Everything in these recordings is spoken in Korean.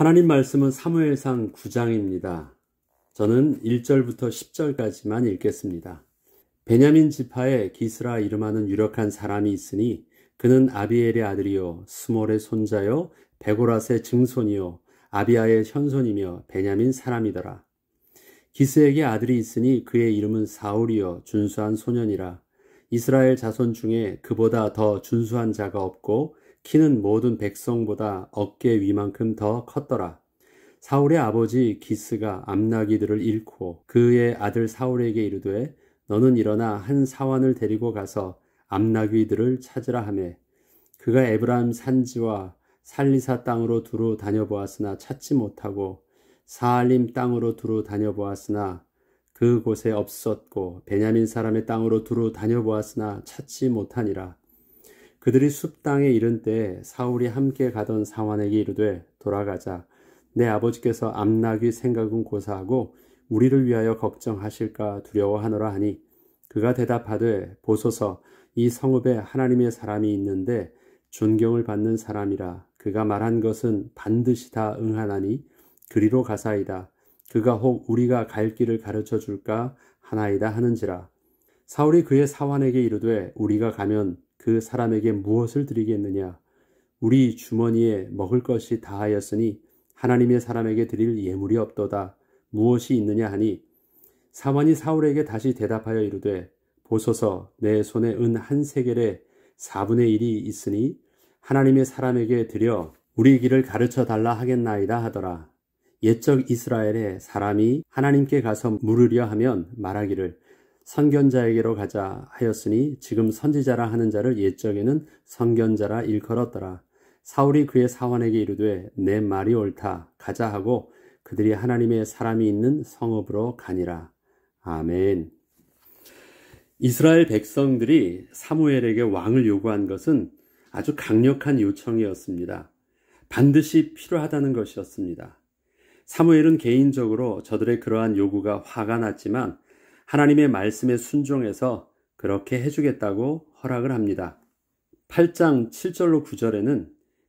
하나님 말씀은 사무엘상 9장입니다. 저는 1절부터 10절까지만 읽겠습니다. 베냐민 지파에 기스라 이름하는 유력한 사람이 있으니 그는 아비엘의 아들이요 스몰의 손자요 베고라스의 증손이요 아비아의 현손이며 베냐민 사람이더라. 기스에게 아들이 있으니 그의 이름은 사울이요 준수한 소년이라. 이스라엘 자손 중에 그보다 더 준수한 자가 없고 키는 모든 백성보다 어깨 위만큼 더 컸더라. 사울의 아버지 기스가 암나기들을 잃고 그의 아들 사울에게 이르되 너는 일어나 한 사환을 데리고 가서 암나귀들을 찾으라 하매 그가 에브라임 산지와 살리사 땅으로 두루 다녀보았으나 찾지 못하고 사할림 땅으로 두루 다녀보았으나 그곳에 없었고 베냐민 사람의 땅으로 두루 다녀보았으나 찾지 못하니라 그들이 숲 땅에 이른 때에 사울이 함께 가던 사환에게 이르되 돌아가자 내 아버지께서 암나귀 생각은 고사하고 우리를 위하여 걱정하실까 두려워하노라 하니 그가 대답하되 보소서 이 성읍에 하나님의 사람이 있는데 존경을 받는 사람이라 그가 말한 것은 반드시 다 응하나니 그리로 가사이다 그가 혹 우리가 갈 길을 가르쳐 줄까 하나이다 하는지라 사울이 그의 사환에게 이르되 우리가 가면 그 사람에게 무엇을 드리겠느냐? 우리 주머니에 먹을 것이 다하였으니 하나님의 사람에게 드릴 예물이 없도다. 무엇이 있느냐 하니 사원이 사울에게 다시 대답하여 이르되 보소서 내 손에 은 한세겔에 4분의 1이 있으니 하나님의 사람에게 드려 우리 길을 가르쳐 달라 하겠나이다 하더라. 옛적 이스라엘의 사람이 하나님께 가서 물으려 하면 말하기를 선견자에게로 가자 하였으니 지금 선지자라 하는 자를 옛적에는 선견자라 일컬었더라. 사울이 그의 사원에게 이르되 내 말이 옳다 가자 하고 그들이 하나님의 사람이 있는 성읍으로 가니라. 아멘. 이스라엘 백성들이 사무엘에게 왕을 요구한 것은 아주 강력한 요청이었습니다. 반드시 필요하다는 것이었습니다. 사무엘은 개인적으로 저들의 그러한 요구가 화가 났지만 하나님의 말씀에 순종해서 그렇게 해주겠다고 허락을 합니다. 8장 7절로 9절에는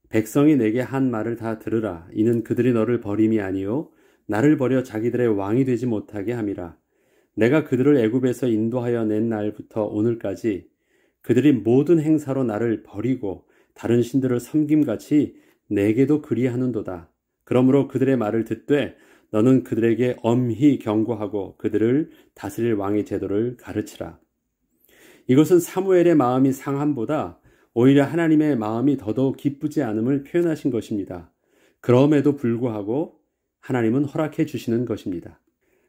백성이 내게 한 말을 다 들으라. 이는 그들이 너를 버림이 아니요 나를 버려 자기들의 왕이 되지 못하게 함이라. 내가 그들을 애굽에서 인도하여 낸 날부터 오늘까지 그들이 모든 행사로 나를 버리고 다른 신들을 섬김같이 내게도 그리하는도다. 그러므로 그들의 말을 듣되 너는 그들에게 엄히 경고하고 그들을 다스릴 왕의 제도를 가르치라. 이것은 사무엘의 마음이 상함보다 오히려 하나님의 마음이 더더욱 기쁘지 않음을 표현하신 것입니다. 그럼에도 불구하고 하나님은 허락해 주시는 것입니다.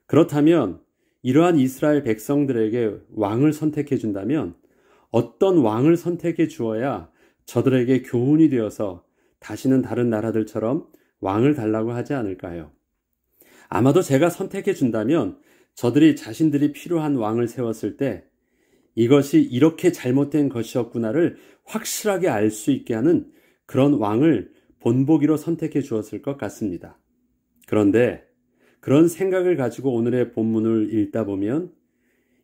그렇다면 이러한 이스라엘 백성들에게 왕을 선택해 준다면 어떤 왕을 선택해 주어야 저들에게 교훈이 되어서 다시는 다른 나라들처럼 왕을 달라고 하지 않을까요? 아마도 제가 선택해 준다면 저들이 자신들이 필요한 왕을 세웠을 때 이것이 이렇게 잘못된 것이었구나를 확실하게 알 수 있게 하는 그런 왕을 본보기로 선택해 주었을 것 같습니다. 그런데 그런 생각을 가지고 오늘의 본문을 읽다 보면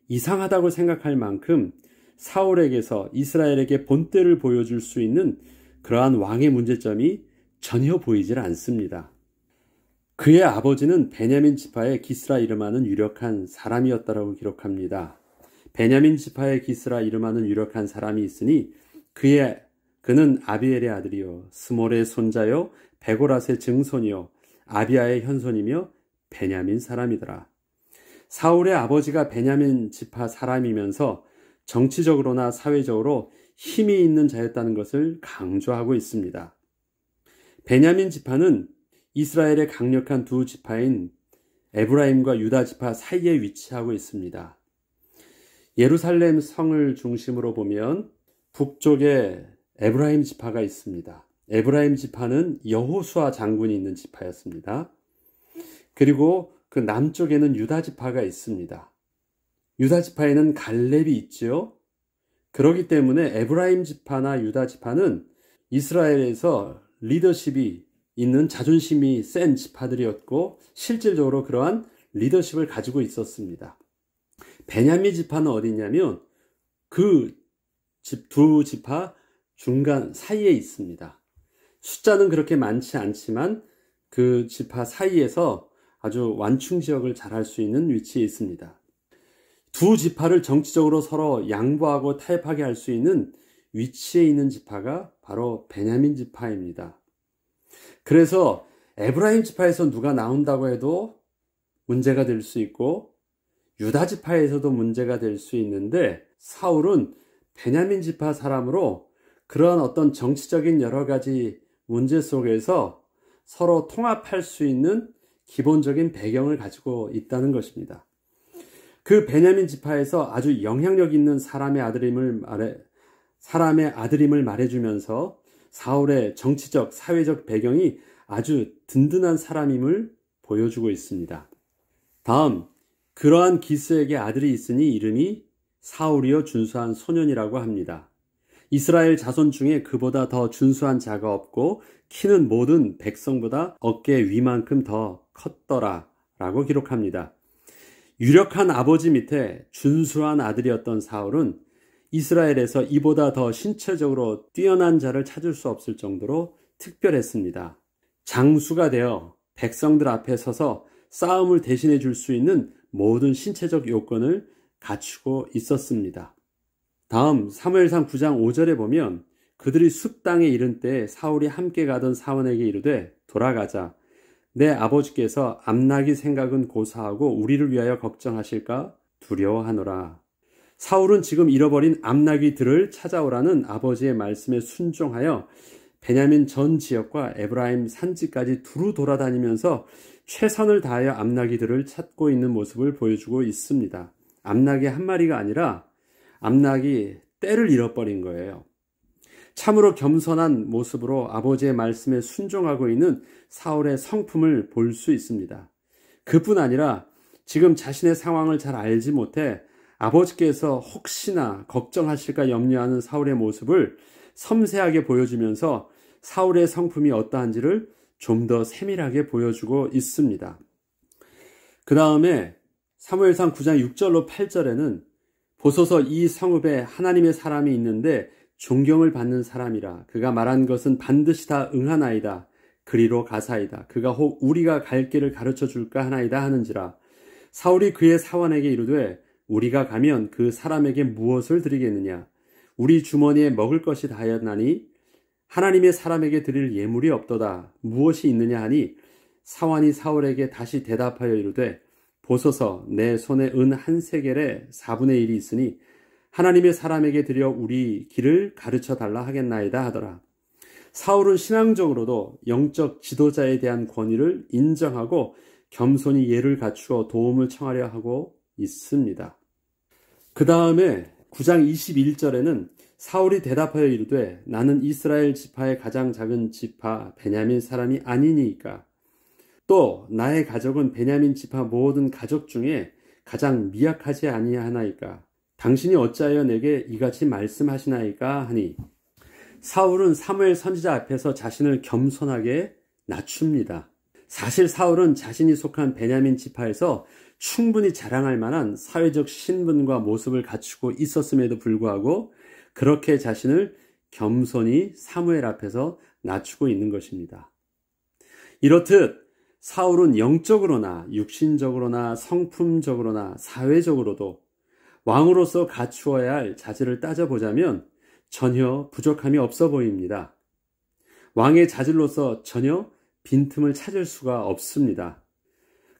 이상하다고 생각할 만큼 사울에게서 이스라엘에게 본때를 보여줄 수 있는 그러한 왕의 문제점이 전혀 보이질 않습니다. 그의 아버지는 베냐민 지파의 기스라 이름하는 유력한 사람이었다라고 기록합니다. 베냐민 지파의 기스라 이름하는 유력한 사람이 있으니 그의 그는 아비엘의 아들이요 스몰의 손자요 베고라의 증손이요 아비아의 현손이며 베냐민 사람이더라. 사울의 아버지가 베냐민 지파 사람이면서 정치적으로나 사회적으로 힘이 있는 자였다는 것을 강조하고 있습니다. 베냐민 지파는 이스라엘의 강력한 두 지파인 에브라임과 유다 지파 사이에 위치하고 있습니다. 예루살렘 성을 중심으로 보면 북쪽에 에브라임 지파가 있습니다. 에브라임 지파는 여호수아 장군이 있는 지파였습니다. 그리고 그 남쪽에는 유다 지파가 있습니다. 유다 지파에는 갈렙이 있지요. 그러기 때문에 에브라임 지파나 유다 지파는 이스라엘에서 리더십이 있는 자존심이 센 지파들이었고 실질적으로 그러한 리더십을 가지고 있었습니다. 베냐민 지파는 어디냐면 그 두 지파 중간 사이에 있습니다. 숫자는 그렇게 많지 않지만 그 지파 사이에서 아주 완충 지역을 잘 할 수 있는 위치에 있습니다. 두 지파를 정치적으로 서로 양보하고 타협하게 할 수 있는 위치에 있는 지파가 바로 베냐민 지파입니다. 그래서 에브라임 지파에서 누가 나온다고 해도 문제가 될 수 있고 유다 지파에서도 문제가 될 수 있는데 사울은 베냐민 지파 사람으로 그러한 어떤 정치적인 여러 가지 문제 속에서 서로 통합할 수 있는 기본적인 배경을 가지고 있다는 것입니다. 그 베냐민 지파에서 아주 영향력 있는 사람의 아들임을 말해 사람의 아들임을 말해주면서 사울의 정치적, 사회적 배경이 아주 든든한 사람임을 보여주고 있습니다. 다음, 그러한 기스에게 아들이 있으니 이름이 사울이여 준수한 소년이라고 합니다. 이스라엘 자손 중에 그보다 더 준수한 자가 없고 키는 모든 백성보다 어깨 위만큼 더 컸더라 라고 기록합니다. 유력한 아버지 밑에 준수한 아들이었던 사울은 이스라엘에서 이보다 더 신체적으로 뛰어난 자를 찾을 수 없을 정도로 특별했습니다. 장수가 되어 백성들 앞에 서서 싸움을 대신해 줄 수 있는 모든 신체적 요건을 갖추고 있었습니다. 다음 사무엘상 9장 5절에 보면 그들이 숲당에 이른 때 사울이 함께 가던 사원에게 이르되 돌아가자 내 아버지께서 암나기 생각은 고사하고 우리를 위하여 걱정하실까 두려워하노라 사울은 지금 잃어버린 암나귀 들을 찾아오라는 아버지의 말씀에 순종하여 베냐민 전 지역과 에브라임 산지까지 두루 돌아다니면서 최선을 다하여 암나귀들을 찾고 있는 모습을 보여주고 있습니다. 암나귀 한 마리가 아니라 암나귀 때를 잃어버린 거예요. 참으로 겸손한 모습으로 아버지의 말씀에 순종하고 있는 사울의 성품을 볼 수 있습니다. 그뿐 아니라 지금 자신의 상황을 잘 알지 못해 아버지께서 혹시나 걱정하실까 염려하는 사울의 모습을 섬세하게 보여주면서 사울의 성품이 어떠한지를 좀 더 세밀하게 보여주고 있습니다. 그 다음에 사무엘상 9장 6절로 8절에는 보소서 이 성읍에 하나님의 사람이 있는데 존경을 받는 사람이라 그가 말한 것은 반드시 다 응하나이다 그리로 가사이다 그가 혹 우리가 갈 길을 가르쳐 줄까 하나이다 하는지라 사울이 그의 사원에게 이르되 우리가 가면 그 사람에게 무엇을 드리겠느냐? 우리 주머니에 먹을 것이 다였나니 하나님의 사람에게 드릴 예물이 없도다. 무엇이 있느냐 하니 사환이 사울에게 다시 대답하여 이르되 보소서 내 손에 은 한 세겔의 4분의 1이 있으니 하나님의 사람에게 드려 우리 길을 가르쳐 달라 하겠나이다 하더라. 사울은 신앙적으로도 영적 지도자에 대한 권위를 인정하고 겸손히 예를 갖추어 도움을 청하려 하고 있습니다. 그 다음에 9장 21절에는 사울이 대답하여 이르되 나는 이스라엘 지파의 가장 작은 지파 베냐민 사람이 아니니까 또 나의 가족은 베냐민 지파 모든 가족 중에 가장 미약하지 아니하나이까 당신이 어찌하여 내게 이같이 말씀하시나이까 하니 사울은 사무엘 선지자 앞에서 자신을 겸손하게 낮춥니다. 사실 사울은 자신이 속한 베냐민 지파에서 충분히 자랑할 만한 사회적 신분과 모습을 갖추고 있었음에도 불구하고 그렇게 자신을 겸손히 사무엘 앞에서 낮추고 있는 것입니다. 이렇듯 사울은 영적으로나 육신적으로나 성품적으로나 사회적으로도 왕으로서 갖추어야 할 자질을 따져보자면 전혀 부족함이 없어 보입니다. 왕의 자질로서 전혀 빈틈을 찾을 수가 없습니다.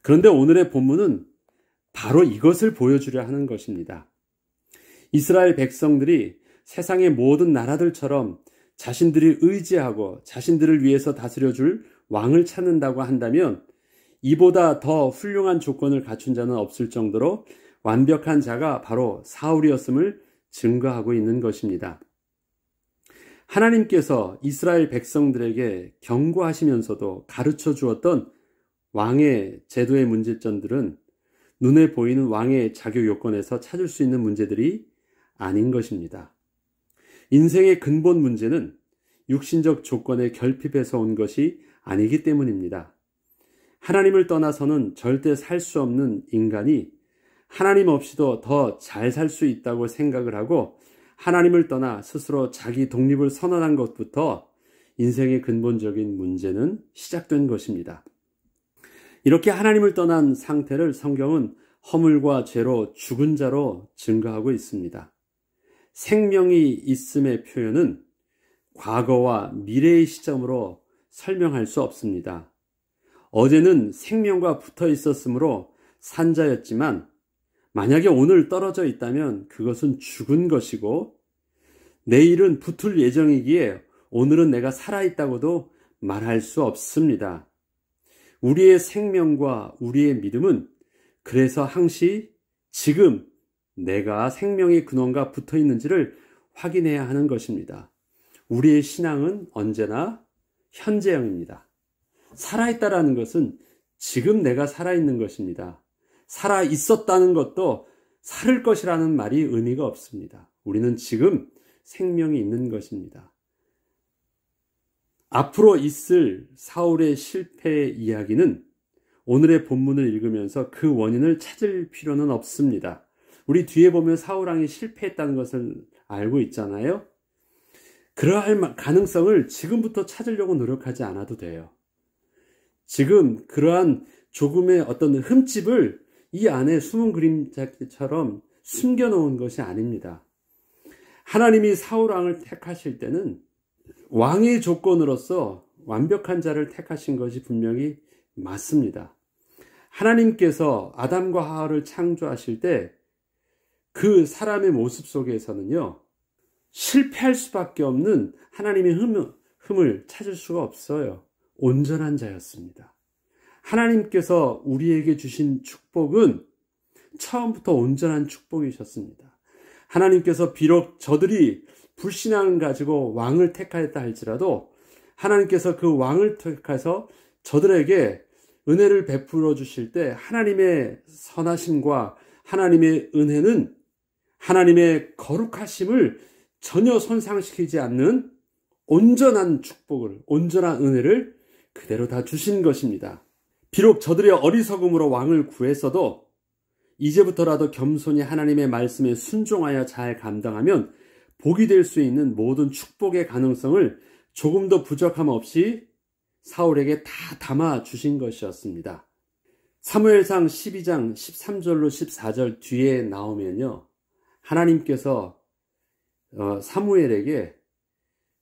그런데 오늘의 본문은 바로 이것을 보여주려 하는 것입니다. 이스라엘 백성들이 세상의 모든 나라들처럼 자신들이 의지하고 자신들을 위해서 다스려줄 왕을 찾는다고 한다면 이보다 더 훌륭한 조건을 갖춘 자는 없을 정도로 완벽한 자가 바로 사울이었음을 증거하고 있는 것입니다. 하나님께서 이스라엘 백성들에게 경고하시면서도 가르쳐 주었던 왕의 제도의 문제점들은 눈에 보이는 왕의 자격 요건에서 찾을 수 있는 문제들이 아닌 것입니다. 인생의 근본 문제는 육신적 조건의 결핍에서 온 것이 아니기 때문입니다. 하나님을 떠나서는 절대 살 수 없는 인간이 하나님 없이도 더 잘 살 수 있다고 생각을 하고 하나님을 떠나 스스로 자기 독립을 선언한 것부터 인생의 근본적인 문제는 시작된 것입니다. 이렇게 하나님을 떠난 상태를 성경은 허물과 죄로 죽은 자로 증거하고 있습니다. 생명이 있음의 표현은 과거와 미래의 시점으로 설명할 수 없습니다. 어제는 생명과 붙어 있었으므로 산자였지만 만약에 오늘 떨어져 있다면 그것은 죽은 것이고 내일은 붙을 예정이기에 오늘은 내가 살아있다고도 말할 수 없습니다. 우리의 생명과 우리의 믿음은 그래서 항시 지금 내가 생명의 근원과 붙어 있는지를 확인해야 하는 것입니다. 우리의 신앙은 언제나 현재형입니다. 살아있다라는 것은 지금 내가 살아있는 것입니다. 살아 있었다는 것도 살을 것이라는 말이 의미가 없습니다. 우리는 지금 생명이 있는 것입니다. 앞으로 있을 사울의 실패 이야기는 오늘의 본문을 읽으면서 그 원인을 찾을 필요는 없습니다. 우리 뒤에 보면 사울왕이 실패했다는 것을 알고 있잖아요. 그러할 가능성을 지금부터 찾으려고 노력하지 않아도 돼요. 지금 그러한 조금의 어떤 흠집을 이 안에 숨은 그림자처럼 숨겨놓은 것이 아닙니다. 하나님이 사울왕을 택하실 때는 왕의 조건으로서 완벽한 자를 택하신 것이 분명히 맞습니다. 하나님께서 아담과 하하를 창조하실 때 그 사람의 모습 속에서는요, 실패할 수밖에 없는 하나님의 흠, 을 찾을 수가 없어요. 온전한 자였습니다. 하나님께서 우리에게 주신 축복은 처음부터 온전한 축복이셨습니다. 하나님께서 비록 저들이 불신앙을 가지고 왕을 택하였다 할지라도 하나님께서 그 왕을 택해서 저들에게 은혜를 베풀어 주실 때 하나님의 선하심과 하나님의 은혜는 하나님의 거룩하심을 전혀 손상시키지 않는 온전한 축복을, 온전한 은혜를 그대로 다 주신 것입니다. 비록 저들의 어리석음으로 왕을 구했어도 이제부터라도 겸손히 하나님의 말씀에 순종하여 잘 감당하면 복이 될 수 있는 모든 축복의 가능성을 조금 더 부족함 없이 사울에게 다 담아 주신 것이었습니다. 사무엘상 12장 13절로 14절 뒤에 나오면요. 하나님께서 어, 사무엘에게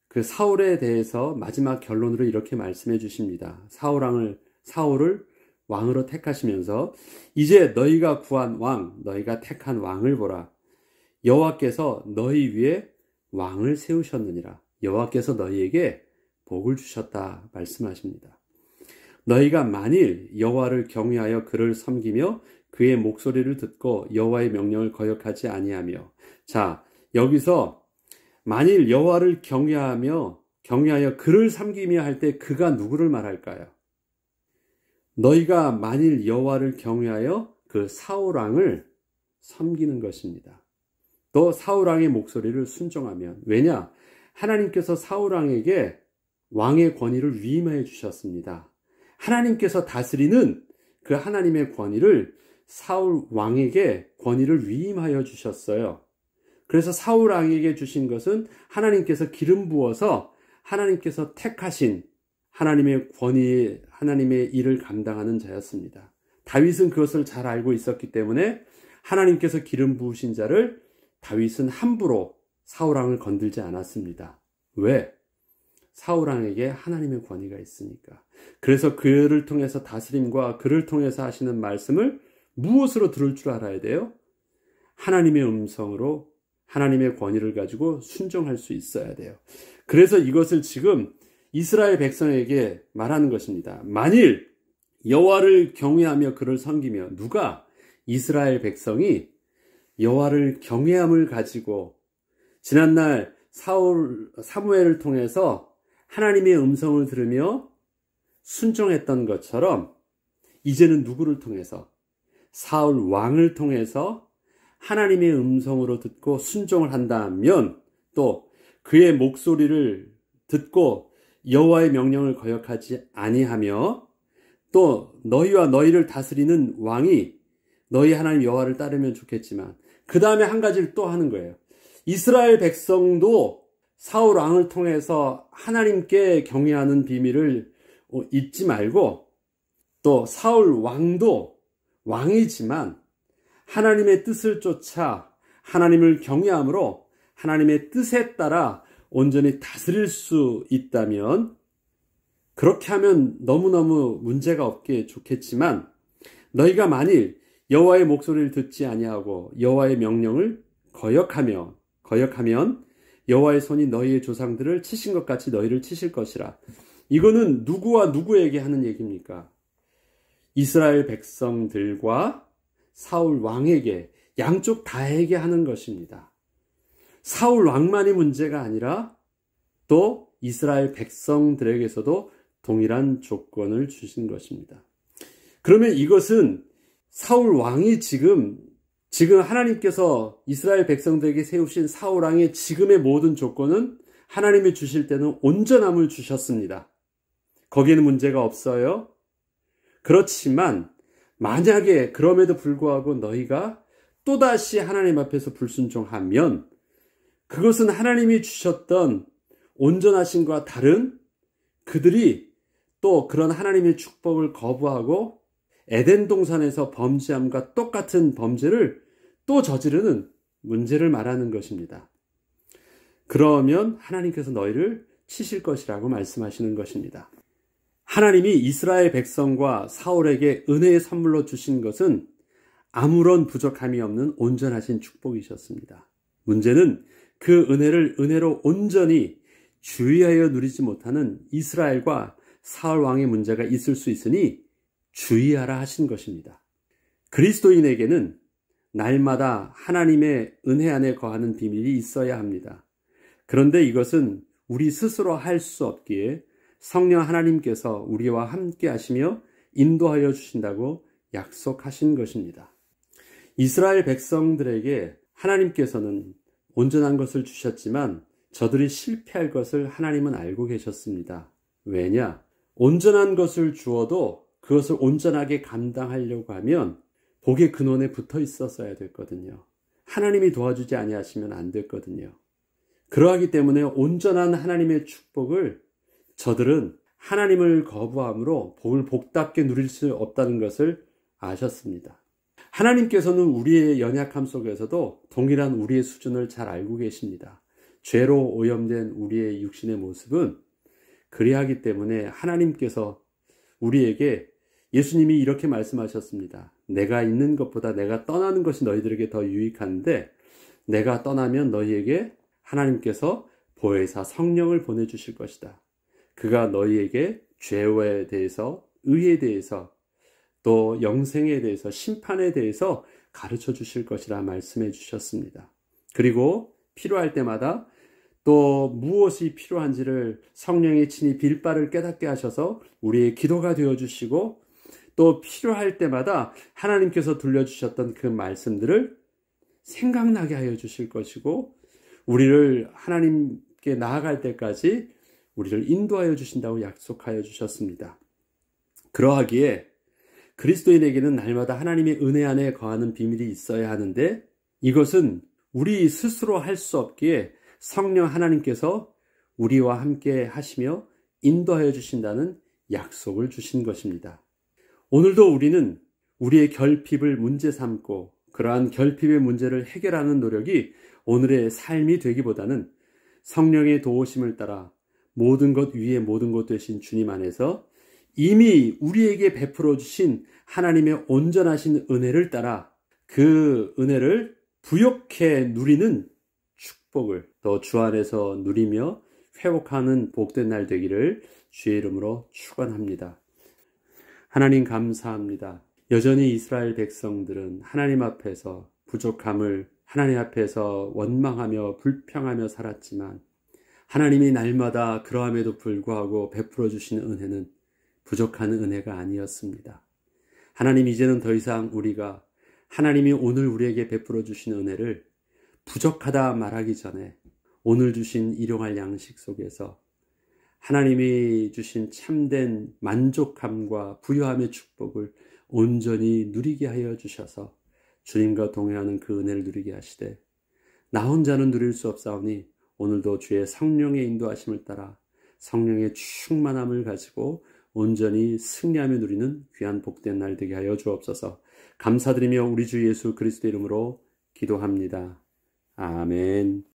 그 사울에 대해서 마지막 결론으로 이렇게 말씀해 주십니다. 사울왕을 사울을 왕으로 택하시면서 이제 너희가 구한 왕, 너희가 택한 왕을 보라. 여호와께서 너희 위에 왕을 세우셨느니라. 여호와께서 너희에게 복을 주셨다 말씀하십니다. 너희가 만일 여호와를 경외하여 그를 섬기며 그의 목소리를 듣고 여호와의 명령을 거역하지 아니하며 자 여기서 만일 여호와를 경외하며 경외하여 그를 섬기며 할 때 그가 누구를 말할까요? 너희가 만일 여호와를 경외하여 그 사울 왕을 섬기는 것입니다. 너 사울왕의 목소리를 순종하면. 왜냐? 하나님께서 사울왕에게 왕의 권위를 위임해 주셨습니다. 하나님께서 다스리는 그 하나님의 권위를 사울 왕에게 권위를 위임하여 주셨어요. 그래서 사울 왕에게 주신 것은 하나님께서 기름 부어서 하나님께서 택하신 하나님의 권위, 하나님의 일을 감당하는 자였습니다. 다윗은 그것을 잘 알고 있었기 때문에 하나님께서 기름 부으신 자를 다윗은 함부로 사울왕을 건들지 않았습니다. 왜? 사울왕에게 하나님의 권위가 있으니까. 그래서 그를 통해서 다스림과 그를 통해서 하시는 말씀을 무엇으로 들을 줄 알아야 돼요? 하나님의 음성으로 하나님의 권위를 가지고 순종할 수 있어야 돼요. 그래서 이것을 지금 이스라엘 백성에게 말하는 것입니다. 만일 여호와를 경외하며 그를 섬기며 누가 이스라엘 백성이 여호와를 경외함을 가지고 지난날 사울 사무엘을 통해서 하나님의 음성을 들으며 순종했던 것처럼 이제는 누구를 통해서 사울 왕을 통해서 하나님의 음성으로 듣고 순종을 한다면 또 그의 목소리를 듣고 여호와의 명령을 거역하지 아니하며 또 너희와 너희를 다스리는 왕이 너희 하나님 여호와를 따르면 좋겠지만 그 다음에 한 가지를 또 하는 거예요. 이스라엘 백성도 사울 왕을 통해서 하나님께 경외하는 비밀을 어, 잊지 말고 또 사울 왕도 왕이지만 하나님의 뜻을 쫓아 하나님을 경외함으로 하나님의 뜻에 따라 온전히 다스릴 수 있다면 그렇게 하면 너무너무 문제가 없게 좋겠지만 너희가 만일 여호와의 목소리를 듣지 아니하고 여호와의 명령을 거역하며 거역하면 여호와의 손이 너희의 조상들을 치신 것 같이 너희를 치실 것이라. 이거는 누구와 누구에게 하는 얘기입니까? 이스라엘 백성들과 사울 왕에게 양쪽 다에게 하는 것입니다. 사울 왕만의 문제가 아니라 또 이스라엘 백성들에게서도 동일한 조건을 주신 것입니다. 그러면 이것은 사울 왕이 지금 지금 하나님께서 이스라엘 백성들에게 세우신 사울 왕의 지금의 모든 조건은 하나님이 주실 때는 온전함을 주셨습니다. 거기에는 문제가 없어요. 그렇지만 만약에 그럼에도 불구하고 너희가 또다시 하나님 앞에서 불순종하면 그것은 하나님이 주셨던 온전하신과 다른 그들이 또 그런 하나님의 축복을 거부하고 에덴 동산에서 범죄함과 똑같은 범죄를 또 저지르는 문제를 말하는 것입니다. 그러면 하나님께서 너희를 치실 것이라고 말씀하시는 것입니다. 하나님이 이스라엘 백성과 사울에게 은혜의 선물로 주신 것은 아무런 부족함이 없는 온전하신 축복이셨습니다. 문제는 그 은혜를 은혜로 온전히 주의하여 누리지 못하는 이스라엘과 사울 왕의 문제가 있을 수 있으니 주의하라 하신 것입니다. 그리스도인에게는 날마다 하나님의 은혜 안에 거하는 비밀이 있어야 합니다. 그런데 이것은 우리 스스로 할 수 없기에 성령 하나님께서 우리와 함께 하시며 인도하여 주신다고 약속하신 것입니다. 이스라엘 백성들에게 하나님께서는 온전한 것을 주셨지만 저들이 실패할 것을 하나님은 알고 계셨습니다. 왜냐? 온전한 것을 주어도 그것을 온전하게 감당하려고 하면 복의 근원에 붙어 있었어야 됐거든요. 하나님이 도와주지 아니하시면 안 됐거든요. 그러하기 때문에 온전한 하나님의 축복을 저들은 하나님을 거부함으로 복을 복답게 누릴 수 없다는 것을 아셨습니다. 하나님께서는 우리의 연약함 속에서도 동일한 우리의 수준을 잘 알고 계십니다. 죄로 오염된 우리의 육신의 모습은 그리하기 때문에 하나님께서 우리에게 예수님이 이렇게 말씀하셨습니다. 내가 있는 것보다 내가 떠나는 것이 너희들에게 더 유익한데 내가 떠나면 너희에게 하나님께서 보혜사 성령을 보내주실 것이다. 그가 너희에게 죄에 대해서, 의에 대해서, 또 영생에 대해서, 심판에 대해서 가르쳐 주실 것이라 말씀해 주셨습니다. 그리고 필요할 때마다 또 무엇이 필요한지를 성령의 친히 빌바를 깨닫게 하셔서 우리의 기도가 되어 주시고 또 필요할 때마다 하나님께서 들려주셨던 그 말씀들을 생각나게 하여 주실 것이고, 우리를 하나님께 나아갈 때까지 우리를 인도하여 주신다고 약속하여 주셨습니다. 그러하기에 그리스도인에게는 날마다 하나님의 은혜 안에 거하는 비밀이 있어야 하는데 이것은 우리 스스로 할 수 없기에 성령 하나님께서 우리와 함께 하시며 인도하여 주신다는 약속을 주신 것입니다. 오늘도 우리는 우리의 결핍을 문제 삼고 그러한 결핍의 문제를 해결하는 노력이 오늘의 삶이 되기보다는 성령의 도우심을 따라 모든 것 위에 모든 것 되신 주님 안에서 이미 우리에게 베풀어 주신 하나님의 온전하신 은혜를 따라 그 은혜를 부욕해 누리는 축복을 더 주 안에서 누리며 회복하는 복된 날 되기를 주의 이름으로 축원합니다. 하나님 감사합니다. 여전히 이스라엘 백성들은 하나님 앞에서 부족함을 하나님 앞에서 원망하며 불평하며 살았지만 하나님이 날마다 그러함에도 불구하고 베풀어 주시는 은혜는 부족한 은혜가 아니었습니다. 하나님 이제는 더 이상 우리가 하나님이 오늘 우리에게 베풀어 주신 은혜를 부족하다 말하기 전에 오늘 주신 일용할 양식 속에서 하나님이 주신 참된 만족함과 부유함의 축복을 온전히 누리게 하여 주셔서 주님과 동행하는 그 은혜를 누리게 하시되 나 혼자는 누릴 수 없사오니 오늘도 주의 성령의 인도하심을 따라 성령의 충만함을 가지고 온전히 승리하며 누리는 귀한 복된 날 되게 하여 주옵소서. 감사드리며 우리 주 예수 그리스도 이름으로 기도합니다. 아멘.